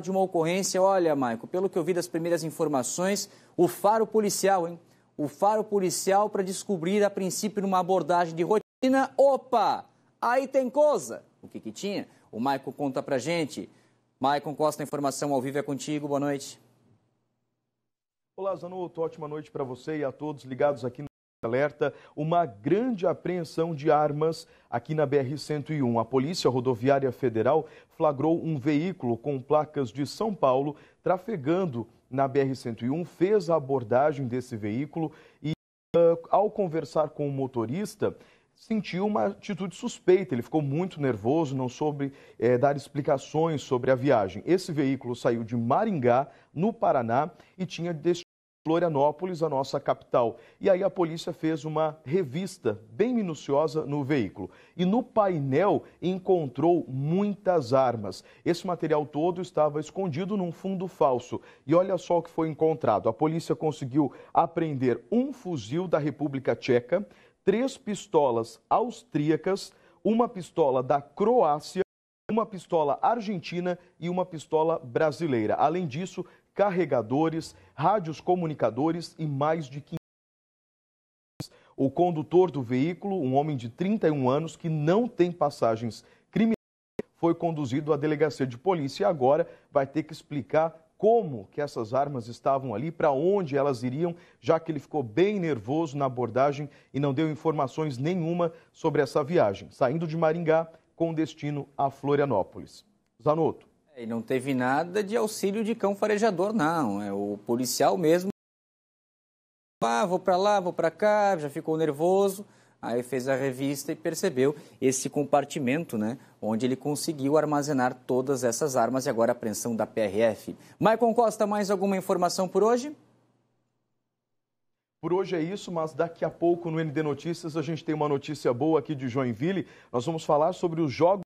de uma ocorrência. Olha, Maico, pelo que eu vi das primeiras informações, o faro policial, hein? O faro policial para descobrir, a princípio, numa abordagem de rotina. Opa! Aí tem coisa! O que que tinha? O Maico conta pra gente. Maicon Costa, informação ao vivo é contigo. Boa noite. Olá, Zanotto. Ótima noite para você e a todos ligados aqui no alerta uma grande apreensão de armas aqui na BR-101. A Polícia Rodoviária Federal flagrou um veículo com placas de São Paulo trafegando na BR-101, fez a abordagem desse veículo e, ah, ao conversar com o motorista, sentiu uma atitude suspeita. Ele ficou muito nervoso, não soube é, dar explicações sobre a viagem. Esse veículo saiu de Maringá, no Paraná, e tinha destino. Florianópolis, a nossa capital. E aí a polícia fez uma revista bem minuciosa no veículo. E no painel encontrou muitas armas. Esse material todo estava escondido num fundo falso. E olha só o que foi encontrado. A polícia conseguiu apreender um fuzil da República Tcheca, três pistolas austríacas, uma pistola da Croácia uma pistola argentina e uma pistola brasileira. Além disso, carregadores, rádios comunicadores e mais de 500. O condutor do veículo, um homem de 31 anos que não tem passagens criminais, foi conduzido à delegacia de polícia e agora vai ter que explicar como que essas armas estavam ali, para onde elas iriam, já que ele ficou bem nervoso na abordagem e não deu informações nenhuma sobre essa viagem. Saindo de Maringá, com destino a Florianópolis. Zanotto. É, e não teve nada de auxílio de cão farejador, não. É o policial mesmo. Ah, vou para lá, vou para cá, já ficou nervoso. Aí fez a revista e percebeu esse compartimento, né? Onde ele conseguiu armazenar todas essas armas e agora a apreensão da PRF. Maicon Costa, mais alguma informação por hoje? Por hoje é isso, mas daqui a pouco no ND Notícias a gente tem uma notícia boa aqui de Joinville. Nós vamos falar sobre os jogos.